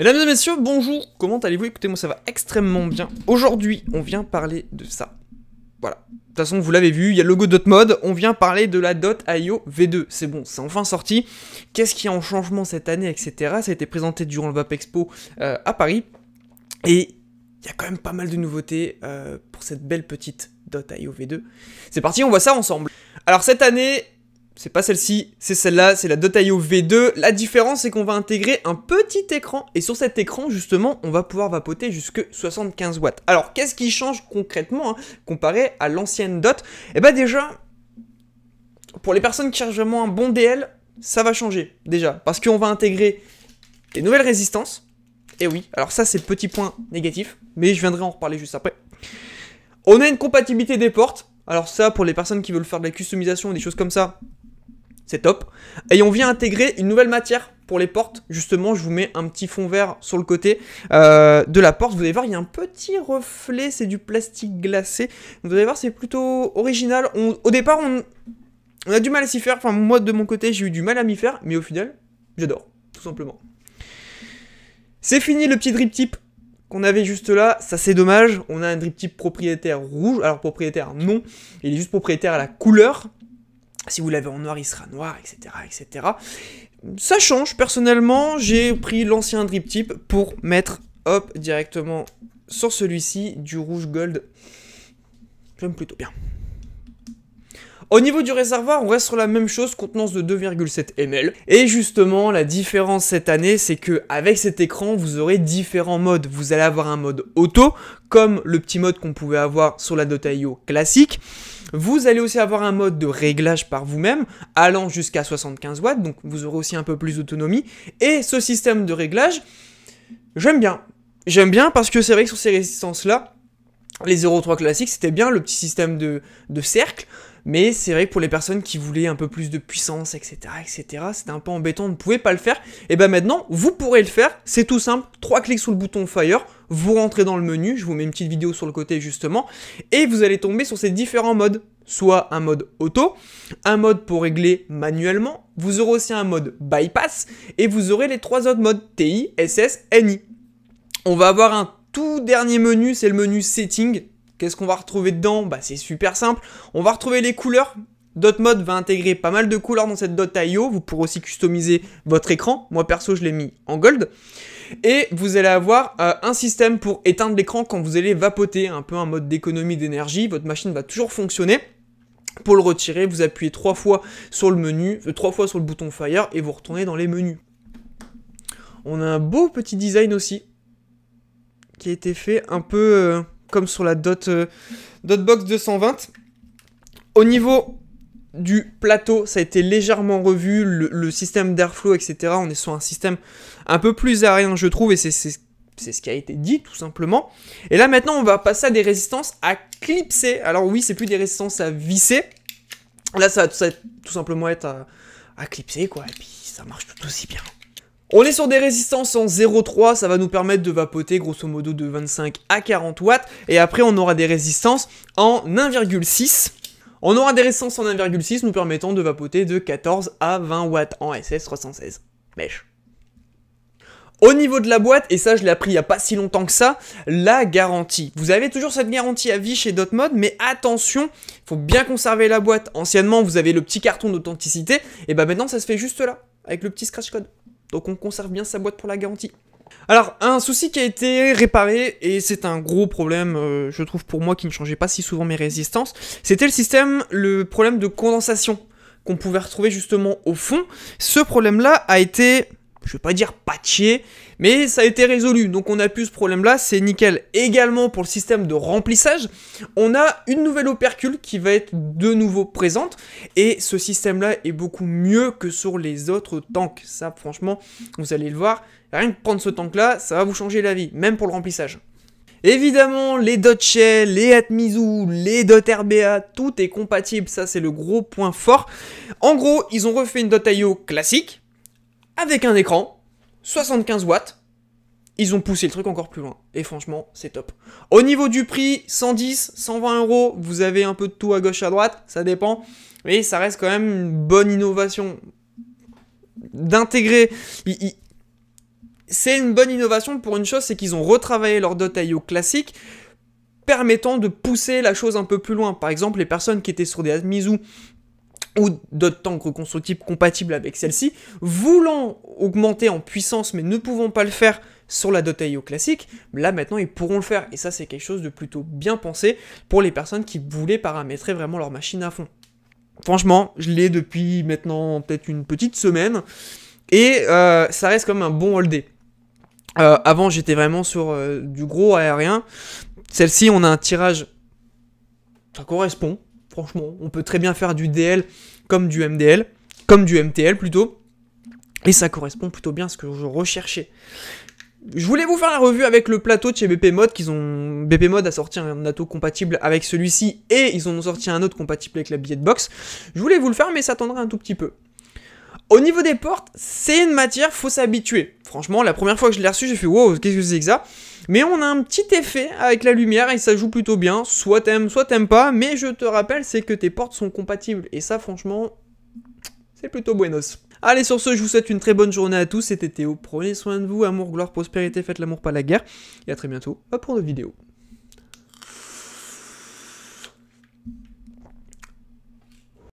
Mesdames et messieurs, bonjour, comment allez-vous Écoutez, moi ça va extrêmement bien. Aujourd'hui, on vient parler de ça. Voilà. De toute façon, vous l'avez vu, il y a le logo Dotmod, on vient parler de la .io V2. C'est bon, c'est enfin sorti. Qu'est-ce qui a en changement cette année, etc. Ça a été présenté durant le VAP Expo euh, à Paris. Et il y a quand même pas mal de nouveautés euh, pour cette belle petite .io V2. C'est parti, on voit ça ensemble. Alors cette année, c'est pas celle-ci, c'est celle-là, c'est la IO V2. La différence, c'est qu'on va intégrer un petit écran, et sur cet écran, justement, on va pouvoir vapoter jusque 75 watts. Alors, qu'est-ce qui change concrètement, hein, comparé à l'ancienne Dot Eh bien, déjà, pour les personnes qui cherchent vraiment un bon DL, ça va changer, déjà, parce qu'on va intégrer des nouvelles résistances. Et eh oui, alors ça, c'est le petit point négatif, mais je viendrai en reparler juste après. On a une compatibilité des portes, alors ça, pour les personnes qui veulent faire de la customisation et des choses comme ça, c'est top. Et on vient intégrer une nouvelle matière pour les portes. Justement, je vous mets un petit fond vert sur le côté euh, de la porte. Vous allez voir, il y a un petit reflet, c'est du plastique glacé. Vous allez voir, c'est plutôt original. au départ, on, on a du mal à s'y faire. Enfin, moi, de mon côté, j'ai eu du mal à m'y faire. Mais au final, j'adore, tout simplement. C'est fini le petit drip type qu'on avait juste là, ça c'est dommage, on a un drip type propriétaire rouge, alors propriétaire non, il est juste propriétaire à la couleur, si vous l'avez en noir, il sera noir, etc., etc. Ça change, personnellement, j'ai pris l'ancien drip tip pour mettre, hop, directement sur celui-ci, du rouge gold. J'aime plutôt bien. Au niveau du réservoir, on reste sur la même chose, contenance de 2,7 ml. Et justement, la différence cette année, c'est que avec cet écran, vous aurez différents modes. Vous allez avoir un mode auto, comme le petit mode qu'on pouvait avoir sur la Dota.io classique. Vous allez aussi avoir un mode de réglage par vous-même, allant jusqu'à 75 watts, donc vous aurez aussi un peu plus d'autonomie. Et ce système de réglage, j'aime bien. J'aime bien parce que c'est vrai que sur ces résistances-là, les 0,3 classiques, c'était bien le petit système de, de cercle. Mais c'est vrai que pour les personnes qui voulaient un peu plus de puissance, etc., etc., c'était un peu embêtant, on ne pouvait pas le faire. Et ben maintenant, vous pourrez le faire, c'est tout simple, trois clics sous le bouton Fire, vous rentrez dans le menu, je vous mets une petite vidéo sur le côté justement, et vous allez tomber sur ces différents modes. Soit un mode auto, un mode pour régler manuellement, vous aurez aussi un mode bypass, et vous aurez les trois autres modes TI, SS, NI. On va avoir un tout dernier menu, c'est le menu setting. Qu'est-ce qu'on va retrouver dedans Bah c'est super simple. On va retrouver les couleurs. DotMod va intégrer pas mal de couleurs dans cette DotIO. Vous pourrez aussi customiser votre écran. Moi perso, je l'ai mis en gold. Et vous allez avoir euh, un système pour éteindre l'écran quand vous allez vapoter, un peu un mode d'économie d'énergie. Votre machine va toujours fonctionner. Pour le retirer, vous appuyez trois fois sur le menu, euh, trois fois sur le bouton Fire et vous retournez dans les menus. On a un beau petit design aussi qui a été fait un peu euh, comme sur la Dot, euh, Dotbox 220. Au niveau du plateau, ça a été légèrement revu, le, système d'airflow, etc. On est sur un système un peu plus aérien, je trouve, et c'est ce qui a été dit, tout simplement. Et là, maintenant, on va passer à des résistances à clipser. Alors oui, c'est plus des résistances à visser. Là, ça va, tout simplement être à, à clipser, quoi. Et puis, ça marche tout aussi bien. On est sur des résistances en 0,3, ça va nous permettre de vapoter grosso modo de 25 à 40 watts, et après on aura des résistances en 1,6. On aura des résistances en 1,6 nous permettant de vapoter de 14 à 20 watts en SS 316. Mèche. Au niveau de la boîte, et ça je l'ai appris il n'y a pas si longtemps que ça, la garantie. Vous avez toujours cette garantie à vie chez Dotmod, mais attention, il faut bien conserver la boîte. Anciennement, vous avez le petit carton d'authenticité, et bah maintenant ça se fait juste là, avec le petit scratch code. Donc on conserve bien sa boîte pour la garantie. Alors, un souci qui a été réparé, et c'est un gros problème, euh, je trouve pour moi qui ne changeait pas si souvent mes résistances, c'était le système, le problème de condensation qu'on pouvait retrouver justement au fond. Ce problème-là a été je vais pas dire patché, mais ça a été résolu. Donc on a plus ce problème-là, c'est nickel. Également pour le système de remplissage, on a une nouvelle opercule qui va être de nouveau présente. Et ce système-là est beaucoup mieux que sur les autres tanks. Ça, franchement, vous allez le voir. Rien que prendre ce tank-là, ça va vous changer la vie, même pour le remplissage. Évidemment, les .shell, les Atmizu, les .rba, tout est compatible, ça c'est le gros point fort. En gros, ils ont refait une .io classique, avec un écran, 75 watts. Ils ont poussé le truc encore plus loin. Et franchement, c'est top. Au niveau du prix, 110, 120 euros. Vous avez un peu de tout à gauche, à droite. Ça dépend. Mais ça reste quand même une bonne innovation. D'intégrer. c'est une bonne innovation pour une chose, c'est qu'ils ont retravaillé leur .io classique, permettant de pousser la chose un peu plus loin. Par exemple, les personnes qui étaient sur des Admizu, ou d'autres tanks reconstructibles compatibles avec celle-ci, voulant augmenter en puissance mais ne pouvant pas le faire sur la Dota.io classique, là maintenant ils pourront le faire. Et ça c'est quelque chose de plutôt bien pensé pour les personnes qui voulaient paramétrer vraiment leur machine à fond. Franchement, je l'ai depuis maintenant peut-être une petite semaine, et euh, ça reste comme un bon holdé euh, avant j'étais vraiment sur euh, du gros aérien, celle-ci on a un tirage, ça correspond, Franchement, on peut très bien faire du DL comme du MDL, comme du MTL plutôt. Et ça correspond plutôt bien à ce que je recherchais. Je voulais vous faire la revue avec le plateau de chez BP Mode qu'ils ont BP Mode a sorti un plateau compatible avec celui-ci et ils en ont sorti un autre compatible avec la billet de box. Je voulais vous le faire mais ça attendrait un tout petit peu. Au niveau des portes, c'est une matière, faut s'habituer. Franchement, la première fois que je l'ai reçu, j'ai fait wow, qu'est-ce que c'est que ça Mais on a un petit effet avec la lumière et ça joue plutôt bien. Soit t'aimes, soit t'aimes pas. Mais je te rappelle, c'est que tes portes sont compatibles. Et ça, franchement, c'est plutôt buenos. Allez, sur ce, je vous souhaite une très bonne journée à tous. C'était Théo. Prenez soin de vous. Amour, gloire, prospérité. Faites l'amour, pas la guerre. Et à très bientôt pour autre vidéo.